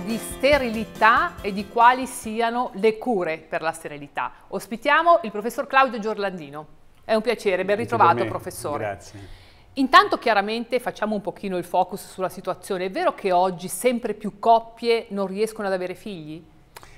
di sterilità e di quali siano le cure per la sterilità. Ospitiamo il professor Claudio Giorlandino. È un piacere, ben ritrovato professore. Grazie. Intanto chiaramente facciamo un pochino il focus sulla situazione. È vero che oggi sempre più coppie non riescono ad avere figli?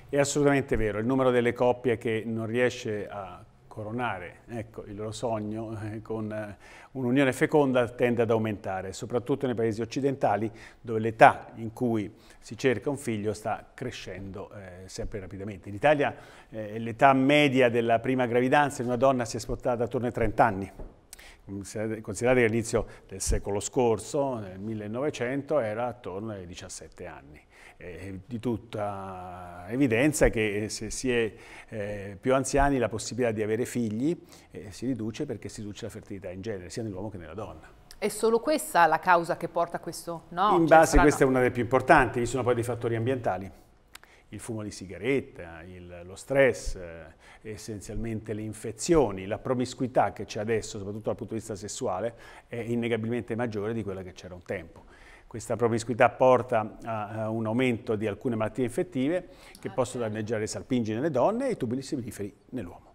È assolutamente vero, il numero delle coppie che non riesce a coronare ecco, il loro sogno eh, con eh, un'unione feconda tende ad aumentare, soprattutto nei paesi occidentali dove l'età in cui si cerca un figlio sta crescendo eh, sempre rapidamente. In Italia eh, l'età media della prima gravidanza di una donna si è spostata attorno ai 30 anni. Considerate che all'inizio del secolo scorso, nel 1900, era attorno ai 17 anni è di tutta evidenza che eh, se si è eh, più anziani la possibilità di avere figli eh, si riduce perché si riduce la fertilità in genere, sia nell'uomo che nella donna. È solo questa la causa che porta a questo? No, in cioè base strano. questa è una delle più importanti, ci sono poi dei fattori ambientali. Il fumo di sigaretta, il, lo stress, eh, essenzialmente le infezioni, la promiscuità che c'è adesso, soprattutto dal punto di vista sessuale, è innegabilmente maggiore di quella che c'era un tempo. Questa promiscuità porta a un aumento di alcune malattie infettive che ah, possono certo. danneggiare le salpingini nelle donne e i tubuli semiferi nell'uomo.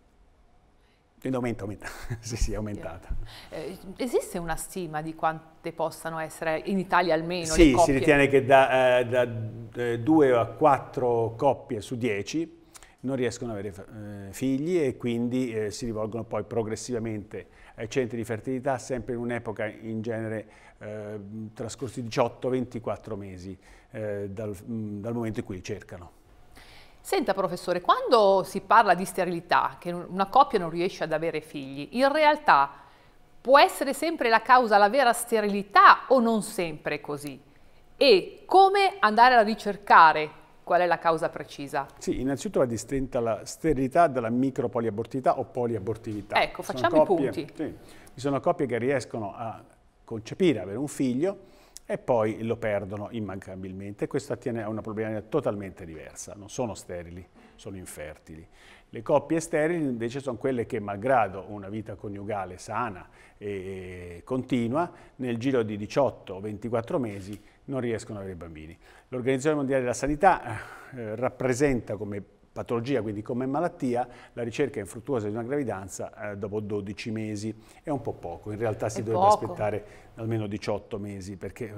Quindi aumenta, aumenta. sì, sì, è aumentata. Eh, esiste una stima di quante possano essere, in Italia almeno, Sì, si ritiene che da, eh, da eh, a quattro coppie su dieci non riescono ad avere eh, figli e quindi eh, si rivolgono poi progressivamente ai centri di fertilità, sempre in un'epoca in genere eh, trascorsi 18-24 mesi dal, mm, dal momento in cui li cercano. Senta professore, quando si parla di sterilità, che una coppia non riesce ad avere figli, in realtà può essere sempre la causa la vera sterilità o non sempre così? E come andare a ricercare Qual è la causa precisa? Sì, innanzitutto va distinta la sterilità dalla micropoliabortività o poliabortività. Ecco, facciamo coppie, i punti. Sì, ci sono coppie che riescono a concepire, avere un figlio e poi lo perdono immancabilmente. Questo attiene a una problematica totalmente diversa. Non sono sterili, sono infertili. Le coppie sterili invece sono quelle che, malgrado una vita coniugale sana e continua, nel giro di 18 o 24 mesi non riescono ad avere bambini. L'Organizzazione Mondiale della Sanità eh, eh rappresenta come patologia, quindi come malattia, la ricerca infruttuosa di una gravidanza eh, dopo 12 mesi. È un po' poco, in realtà si dovrebbe aspettare almeno 18 mesi, perché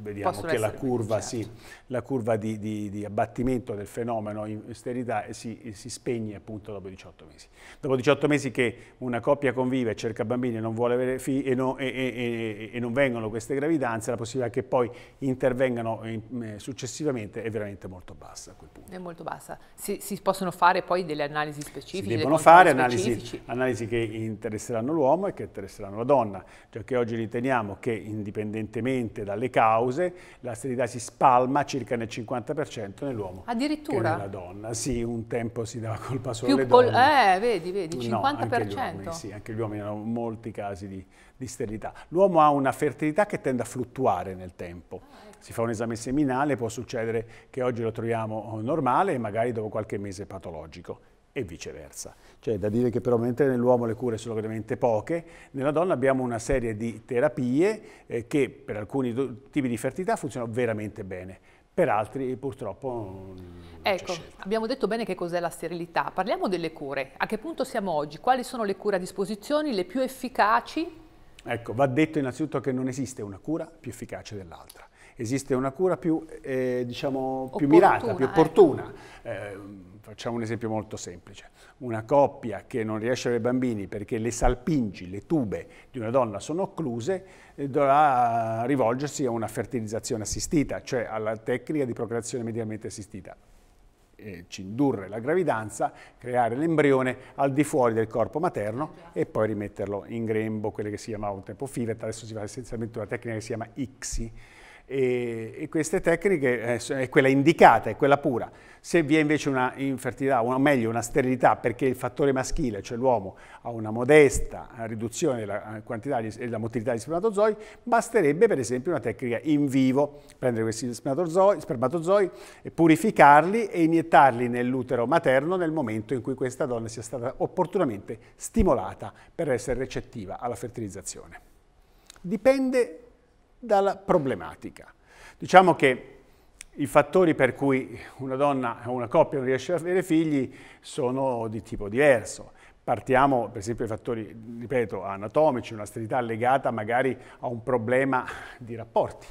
vediamo Possono che la curva, sì, certo. la curva di, di, di, abbattimento del fenomeno in sterilità si, si, spegne appunto dopo 18 mesi. Dopo 18 mesi che una coppia convive, e cerca bambini e non vuole avere figli e, no, e, e, e non, vengono queste gravidanze, la possibilità che poi intervengano in, eh, successivamente è veramente molto bassa a quel punto. È molto bassa. Si, si possono fare poi delle analisi specifiche? Si devono fare analisi, analisi, che interesseranno l'uomo e che interesseranno la donna, cioè che oggi riteniamo che indipendentemente dalle cause menopause la sterilità si spalma circa nel 50% nell'uomo Addirittura? nella donna. Sì, un tempo si dava colpa solo Più alle donne. Eh, vedi, vedi, 50%. No, anche gli uomini, sì, anche gli uomini hanno molti casi di, di sterilità. L'uomo ha una fertilità che tende a fluttuare nel tempo. Ah, ecco. Si fa un esame seminale, può succedere che oggi lo troviamo eh, normale e magari dopo qualche mese patologico e viceversa. Cioè da dire che però mentre nell'uomo le cure sono veramente poche, nella donna abbiamo una serie di terapie eh, che per alcuni tipi di fertilità funzionano veramente bene per altri purtroppo non Ecco, abbiamo detto bene che cos'è la sterilità, parliamo delle cure, a che punto siamo oggi, quali sono le cure a disposizione, le più efficaci? Ecco, va detto innanzitutto che non esiste una cura più efficace dell'altra, esiste una cura più, eh, diciamo, più opportuna, mirata, più opportuna. Ecco. Eh, Facciamo un esempio molto semplice. Una coppia che non riesce a avere bambini perché le salpingi, le tube di una donna sono occluse, eh, dovrà rivolgersi a una fertilizzazione assistita, cioè alla tecnica di procreazione mediamente assistita. E ci indurre la gravidanza, creare l'embrione al di fuori del corpo materno e poi rimetterlo in grembo, quelle che si chiamava un tempo FIVET, adesso si fa essenzialmente una tecnica che si chiama ICSI, e, e queste tecniche eh, è quella indicata, è quella pura. Se vi è invece una infertilità, o meglio una sterilità, perché il fattore maschile, cioè l'uomo, ha una modesta riduzione della eh, quantità e della motilità di spermatozoi, basterebbe per esempio una tecnica in vivo, prendere questi spermatozoi, spermatozoi purificarli e iniettarli nell'utero materno nel momento in cui questa donna sia stata opportunamente stimolata per essere recettiva alla fertilizzazione. Dipende dalla problematica. Diciamo che i fattori per cui una donna o una coppia non riesce ad avere figli sono di tipo diverso. Partiamo per esempio dai fattori, ripeto, anatomici, una sterilità legata magari a un problema di rapporti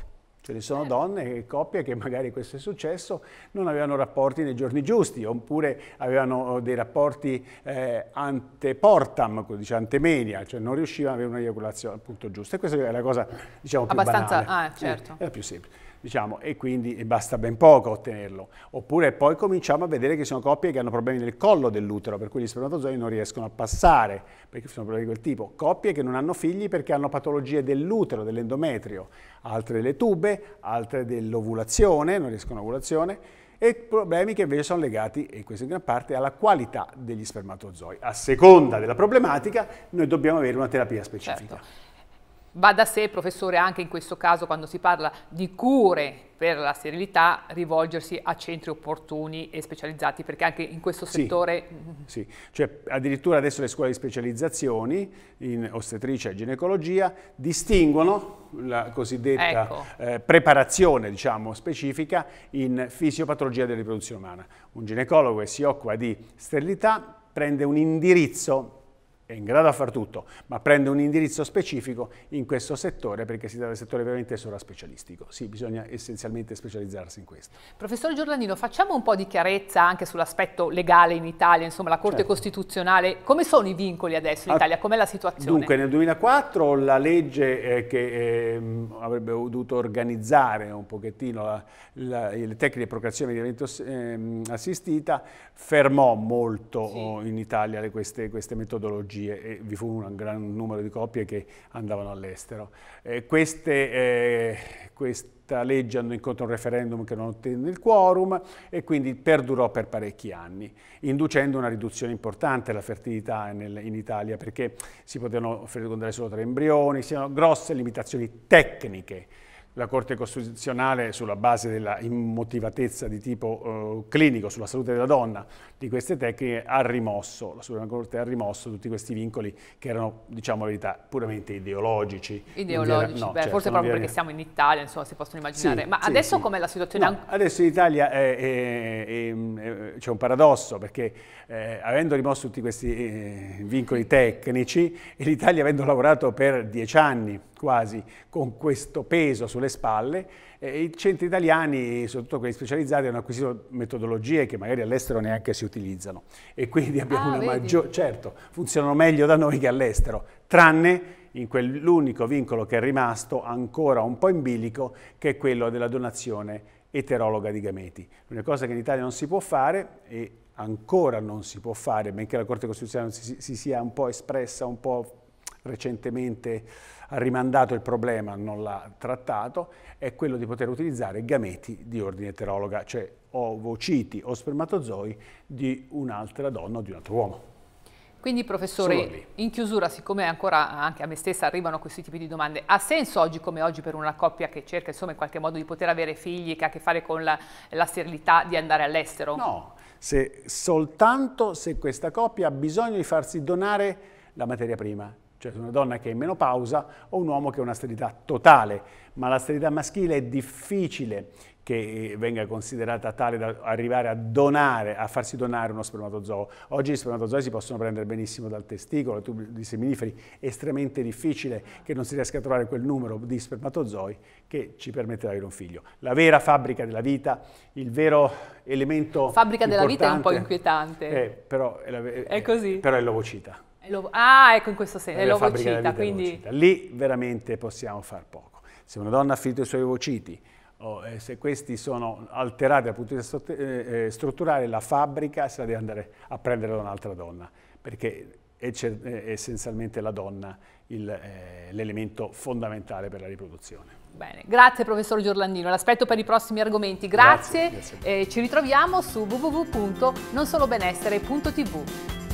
Ce ne sono donne e coppie che magari questo è successo, non avevano rapporti nei giorni giusti, oppure avevano eh, dei rapporti eh, anteportam, dice antemedia, cioè non riuscivano ad avere un'eiaculazione al punto giusto. E questa è la cosa, diciamo, più Abbastanza, banale. Ah, certo. Eh, era più semplice diciamo, e quindi basta ben poco ottenerlo. Oppure poi cominciamo a vedere che ci sono coppie che hanno problemi nel collo dell'utero, per cui gli spermatozoi non riescono a passare, perché sono problemi di quel tipo. Coppie che non hanno figli perché hanno patologie dell'utero, dell'endometrio, altre delle tube, altre dell'ovulazione, non riescono all'ovulazione, e problemi che invece sono legati, e questo in gran parte, alla qualità degli spermatozoi. A seconda della problematica, noi dobbiamo avere una terapia specifica. Certo. Va da sé, professore, anche in questo caso quando si parla di cure per la sterilità, rivolgersi a centri opportuni e specializzati, perché anche in questo settore... Sì, sì. Cioè, addirittura adesso le scuole di specializzazioni in ostetricia e ginecologia distinguono la cosiddetta ecco. eh, preparazione diciamo, specifica in fisiopatologia della riproduzione umana. Un ginecologo che si occupa di sterilità prende un indirizzo è in grado a far tutto, ma prende un indirizzo specifico in questo settore perché si tratta di un settore veramente sovraspecialistico. Sì, bisogna essenzialmente specializzarsi in questo. Professor Giordanino, facciamo un po' di chiarezza anche sull'aspetto legale in Italia, insomma la Corte certo. Costituzionale, come sono i vincoli adesso in Italia, com'è la situazione? Dunque nel 2004 la legge eh, che eh, avrebbe dovuto organizzare un pochettino la, la, le tecniche di procreazione mediamente eh, assistita fermò molto sì. in Italia queste, queste metodologie tipologie e vi fu un gran numero di coppie che andavano all'estero. Eh, eh, questa legge andò incontro a un referendum che non ottenne il quorum e quindi perdurò per parecchi anni, inducendo una riduzione importante della fertilità nel, in Italia perché si potevano fecondare solo tre embrioni, si erano grosse limitazioni tecniche la Corte Costituzionale, sulla base della immotivatezza di tipo eh, clinico sulla salute della donna di queste tecniche, ha rimosso, la Suprema Corte ha rimosso tutti questi vincoli che erano, diciamo la verità, puramente ideologici. Ideologici, no, beh, certo, forse proprio perché siamo in Italia, insomma, si possono immaginare. Sì, Ma sì, adesso sì. com'è la situazione? No, adesso in Italia c'è un paradosso, perché eh, avendo rimosso tutti questi eh, vincoli tecnici, l'Italia avendo lavorato per dieci anni quasi con questo peso sulle spalle, eh, i centri italiani, soprattutto quelli specializzati, hanno acquisito metodologie che magari all'estero neanche si utilizzano e quindi abbiamo ah, una maggiore... certo, funzionano meglio da noi che all'estero, tranne in quell'unico vincolo che è rimasto ancora un po' in bilico, che è quello della donazione eterologa di gameti. Una cosa che in Italia non si può fare e ancora non si può fare, benché la Corte Costituzionale si, si sia un po' espressa, un po' recentemente ha rimandato il problema, non l'ha trattato, è quello di poter utilizzare gameti di ordine eterologa, cioè ovociti o spermatozoi di un'altra donna o di un altro uomo. Quindi professore, in chiusura, siccome ancora anche a me stessa arrivano questi tipi di domande, ha senso oggi come oggi per una coppia che cerca insomma in qualche modo di poter avere figli che ha a che fare con la, la sterilità di andare all'estero? No, se, soltanto se questa coppia ha bisogno di farsi donare la materia prima, cioè una donna che è in menopausa o un uomo che ha una sterilità totale, ma la sterilità maschile è difficile che eh, venga considerata tale da arrivare a donare, a farsi donare uno spermatozoo. Oggi gli spermatozoi si possono prendere benissimo dal testicolo, di seminiferi, estremamente difficile che non si riesca a trovare quel numero di spermatozoi che ci permette di avere un figlio. La vera fabbrica della vita, il vero elemento Fabbrica della vita è un po' inquietante. Eh, però, è la, eh, è così. però è l'ovocita. Ah, ecco in questo senso, è l'ovocita, quindi... Lì veramente possiamo far poco. Se una donna ha finito i suoi ovociti, o eh, se questi sono alterati dal punto di vista eh, eh, strutturale, la fabbrica se la deve andare a prendere da un'altra donna, perché è, è essenzialmente la donna eh, l'elemento eh, fondamentale per la riproduzione. Bene, grazie professor Giorlandino, l'aspetto per i prossimi argomenti. Grazie, grazie, grazie. Eh, ci ritroviamo su www.nonsolobenessere.tv.